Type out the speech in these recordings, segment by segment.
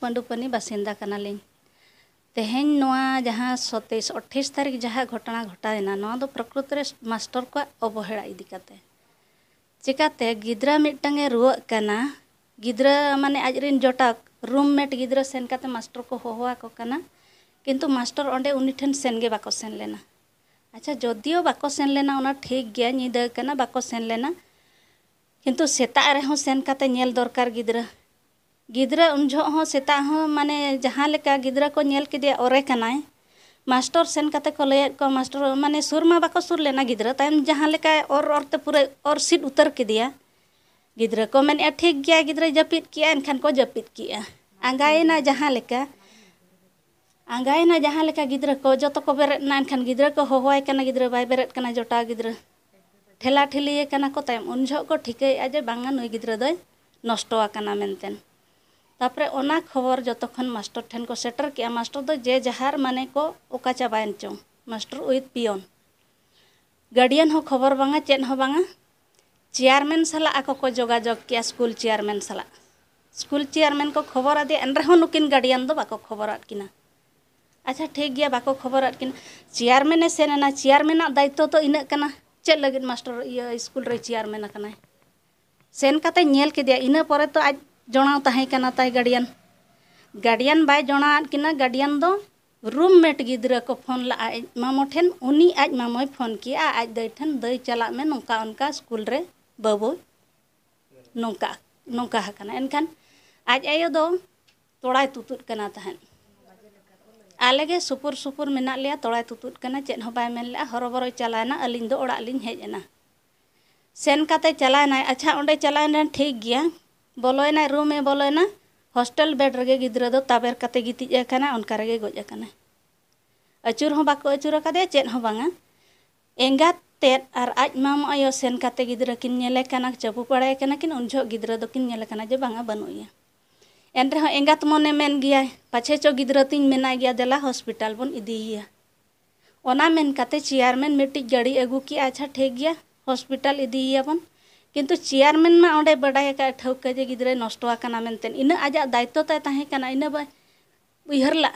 पंडुपनी बासिंदा कनाली तेहेन जहाँ सतैश अठाईस तारीख जहाँ घटना घटाएना प्रकृत मास्टर को अवहेला इदीकते चिकाते गिद्रा मिट्टे रुआना गिद्रा माने आज रिन जटा रूममेट गिद्रा सेन मास्टर को होना किंतु मास्टर अंडे उन्हीं सेनगे बाको सेन लेना अच्छा जदिओ बाको सेन लेना उना ठीक गया निदा बाको सेन लेना किंतु सेता रहे सेन दरकार गिद्रा ᱜᱤᱫᱽᱨᱟᱹ ᱩᱱ ᱡᱚᱦᱚᱜ ᱦᱚᱸ ᱥᱮᱛᱟᱜ ᱦᱚᱸ ᱢᱟᱱᱮ ᱡᱟᱦᱟᱸ ᱞᱮᱠᱟ ᱜᱤᱫᱽᱨᱟᱹ ᱠᱚ मास्टर सेन को मास्टर माने सुर मा बाको सुर लेना गिद्रा तायम जहाँ और और पूरे और सीट उतर के दिया गिद्रा को मैंने ठीक गया गिद्रा जपीत किया इनखान को जपीत किया आंगाए ना जहाँ का आंगाए ना जहाँ लेका गिद्रा को जो तो को बेरेट ना इनखान गिद्रा को होवाय करना गिद्रा बाय बेरेट करना जोटा गिद्रा ठेला ठेलिए करना को तायम उन जो को ठीक है आज बांगा नई गिद्रा दय नष्टवा करना मेनतेन तापर ओना खबर जो तो मास्टर ठेन को सेटर के मास्टर तो जे जहार माने को ओका चाबा एन चौ मास्टर उथ पियन गार्डियन हो खबर बांगा चेन हो बांगा चेयरमैन साला आको को जोगाजोग किया स्कूल चेयरमैन साला स्कूल चेयरमैन को खबर आदि एन रहो नुकिन गार्डियन दो बाको खबर आट अच्छा ठीक गया बाको खबर आट किना चेयरमैन सेनना चेयरमैन दायित्व तो इन कना चे लगे मास्टर स्कूल रे चेयरमैन कना सेन कते नेल के दिया इन परे तो आज जड़ाँ गाड़ियान गाड़ियान बै जड़ा गाड़ियान रूममेट ग्रा को फोन लगा आज मामोन उन्नी आज मामो फोन किए आज दई ठन दई चला में नौका उनका स्कूल रे बाबू नौका नौका हकना एनखान आज आयो दो तोड़ा तुतुद करना तहन आलेगे सुपुर सुपुर मेना लिया तोड़ा तुतुद करना चेन बै मन लगा हर बर चलाना अली हेजना सेन चलाना अच्छा उन्े चलाना ठीक गया ᱵᱚᱞᱚᱭᱮᱱᱟᱭ ᱨᱩᱢᱮ ᱵᱚᱞᱚᱭᱮᱱᱟ ᱦᱳᱥᱴᱮᱞ ᱵᱮᱰ ᱨᱮᱜᱮ ᱜᱤᱫᱽᱨᱟᱹ ᱫᱚ ᱛᱟᱵᱮᱨ ᱠᱟᱛᱮ ᱜᱤᱛᱤᱡ ᱟᱠᱟᱱᱟ ᱚᱱᱠᱟ ᱨᱮᱜᱮ ᱜᱚᱡ ᱟᱠᱟᱱᱟ ᱟᱹᱪᱩᱨ ᱦᱚᱸ ᱵᱟᱠᱚ ᱟᱹᱪᱩᱨ ᱟᱠᱟᱫᱮᱭᱟ ᱪᱮᱫ ᱦᱚᱸ ᱵᱟᱝᱟ ᱮᱸᱜᱟᱛ ᱛᱮᱫ ᱟᱨ ᱟᱡ ᱢᱟᱢ ᱟᱭᱳ ᱥᱮᱱ ᱠᱟᱛᱮ ᱜᱤᱫᱽᱨᱟᱹ ᱠᱤᱱ ᱧᱮᱞᱮ ᱠᱟᱱᱟ ᱪᱟᱯᱩ ᱵᱟᱲᱟᱭ ᱠᱟᱱᱟ ᱠᱤᱱ ᱩᱱ ᱡᱚᱦᱚᱜ ᱜᱤᱫᱽᱨᱟᱹ ᱫᱚᱠᱤᱱ ᱧᱮᱞ ᱠᱟᱱᱟ ᱡᱮ ᱵᱟᱝᱟ ᱵᱟᱹᱱᱩᱜ ᱮᱭᱟ ᱮᱱ ᱨᱮᱦᱚᱸ ᱮᱸᱜᱟᱛ ᱢᱚᱱᱮ ᱢᱮᱱ ᱜᱮᱭᱟᱭ ᱯᱟᱪᱷᱮ ᱪᱚ ᱜᱤᱫᱽᱨᱟᱹ ᱛᱤᱧ ᱢᱮᱱᱟᱭ ᱜᱮᱭᱟ ᱫᱮᱞᱟ ᱦᱚᱥᱯᱤᱴᱟᱞ ᱵᱚᱱ ᱤᱫᱤᱭᱮᱭᱟ ᱚᱱᱟ ᱢᱮᱱ ᱠᱟᱛᱮ ᱪᱮᱭᱟᱨᱢᱮᱱ ᱢᱤᱫᱴᱤᱡ ᱜᱟᱹᱰᱤ ᱟᱹᱜᱩ ᱠᱮᱜᱼᱟ ᱟᱪᱪᱷᱟ ᱴᱷᱤᱠ ᱜᱮᱭᱟ ᱦᱚᱥᱯᱤᱴᱟᱞ ᱤᱫᱤᱭᱮᱭᱟᱵᱚᱱ किंतु चेयरमैन मा ओंडे बड़ाय का ठौके जे गिदरे नष्टवा कना मेनते इन आजा दायित्व ताय ताहे कना इन बाय उयहर ला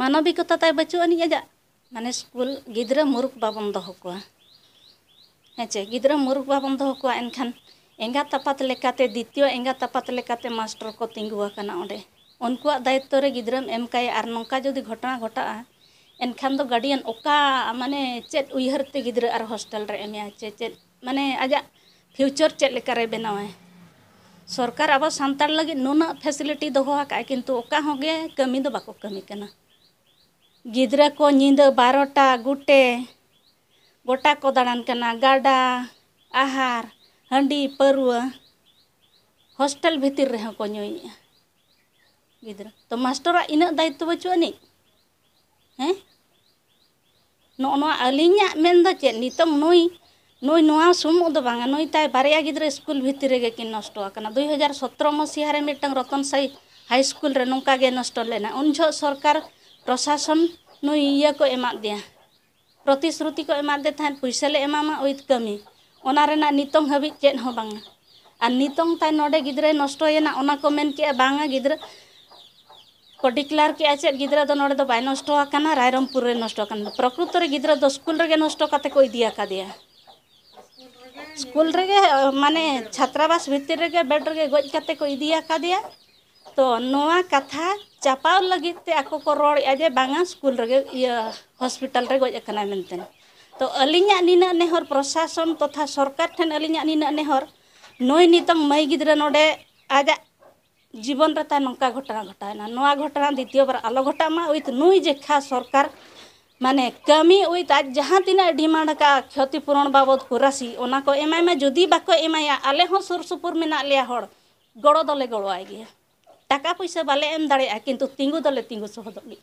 मानविकता ताय बचु अनि आजा माने स्कूल गिद्रे मुरुक बाबन दो कोआ हेचे गिद्रे मुरुक बाबन दहो एनखान एंगा तपात लेकाते द्वितीय एंगा तपात लेकाते मास्टर को तिंगुआ कना उनकुआ दायित्व रे गिदरम एम आर घटना घटा एनखान दो तो गार्डियन ओका माने चेत उयहर ते आर हॉस्टल रे एमया चेत माने आजा फ्यूचर चलकर बनावे सरकार अब सानतार लगे नुना फैसिलिटी दोहो का कमी दो बाको कमी करना गिद्रा को नींद बारोटा गुटे गोटा को दाड़न कना गाडा आहार हंडी परुआ हॉस्टल भीतर रहे को नुई गिदरा तो मास्टर इन दायित्व बचू अनी हैं नो नो अलिंग मेन दो चेक नितम तो नुई নই নয়া সুম ᱫᱚ ᱵᱟᱝᱟ ᱱᱩᱭ ᱛᱟᱭ ᱵᱟᱨᱭᱟ ᱜᱤᱫᱽᱨᱟᱹ ᱥᱠᱩᱞ ᱵᱷᱤᱛᱨᱤ ᱨᱮᱜᱮ ᱠᱤᱱ ᱱᱚᱥᱴᱚ ᱟᱠᱟᱱᱟ 2017 ᱢᱚᱥᱤᱦᱟ ᱨᱮ ᱢᱤᱫᱴᱟᱝ ᱨᱚᱛᱚᱱ ᱥᱟᱭ ᱦᱟᱭ ᱥᱠᱩᱞ ᱨᱮ ᱱᱚᱝᱠᱟ ᱜᱮ ᱱᱚᱥᱴᱚ ᱞᱮᱱᱟ ᱩᱱ ᱡᱚᱦᱚᱜ ᱥᱚᱨᱠᱟᱨ ᱯᱨᱚᱥᱟᱥᱚᱱ ᱱᱩᱭ ᱤᱭᱟᱹ ᱠᱚ ᱮᱢᱟᱫ ᱫᱮᱭᱟ ᱯᱨᱚᱛᱤᱥᱨᱩᱛᱤ ᱠᱚ ᱮᱢᱟᱫ ᱫᱮ ᱛᱟᱦᱮᱸᱫ ᱯᱩᱭᱥᱟᱹ ᱞᱮ ᱮᱢᱟᱢᱟ ᱩᱭᱤᱛ ᱠᱟᱹᱢᱤ ᱚᱱᱟ ᱨᱮᱱᱟᱜ ᱱᱤᱛᱚᱝ ᱦᱟᱹᱵᱤᱡ ᱪᱮᱫ ᱦᱚᱸ ᱵᱟᱝᱟ ᱟᱨ ᱱᱤᱛᱚᱝ ᱛᱟᱭ ᱱᱚᱰᱮ ᱜᱤᱫᱽᱨᱟᱹᱭ ᱱᱚᱥᱴᱚᱭᱮᱱᱟ ᱚᱱᱟ ᱠᱚ ᱢᱮᱱ ᱠᱮᱜᱼᱟ ᱵᱟᱝᱟ ᱜᱤᱫᱽᱨᱟᱹ ᱠᱚ ᱰᱤᱠᱞᱟᱨ ᱠᱮᱜᱼᱟ ᱪᱮᱫ ᱜᱤᱫᱽᱨᱟᱹ ᱫᱚ ᱱᱚᱰᱮ ᱫᱚ ᱵᱟᱭ ᱱᱚᱥᱴᱚ ᱟᱠᱟᱱᱟ ᱨᱟᱭᱨᱚᱢᱯᱩᱨ ᱨᱮ ᱱᱚᱥᱴᱚ ᱟᱠᱟᱱᱟ ᱯᱨᱚᱠᱨᱩᱛᱚ ᱨᱮ ᱜᱤᱫᱽᱨᱟᱹ ᱫᱚ ᱥᱠᱩᱞ ᱨᱮᱜᱮ ᱱᱚᱥᱴᱚ ᱠᱟᱛᱮ ᱠᱚ ᱤᱫᱤ ᱟᱠᱟᱫᱮᱭᱟ स्कूल रेगे माने छात्रावास भीतर रे बेड रे गज काते को इदिया कादिया तो नोआ कथा चापाव लगित ते आको को रोड जे बांगा स्कूल रेगे हॉस्पिटल रे गज कना मेनते तो अलिंगा निना नेहर प्रशासन तथा सरकार ठन अलिंगा निना नेहर नोई नितंग मई गिदरे नोडे आजा जीवन रे ता नंका घटना घटायना नोआ घटना द्वितीय बार आलो घटामा उइथ नोई जे सरकार माने कमी उ जहाँ तीना डिमांड का क्षतिपूरण बाबद को राशि में जुदी बाको एमाया आले हो सुरसुपुर मेना लिया हर गड़ो दले गड़ो आए टाका पैसा बाले एम दाड़े किंतु तिंगू दले तिंगू सहदली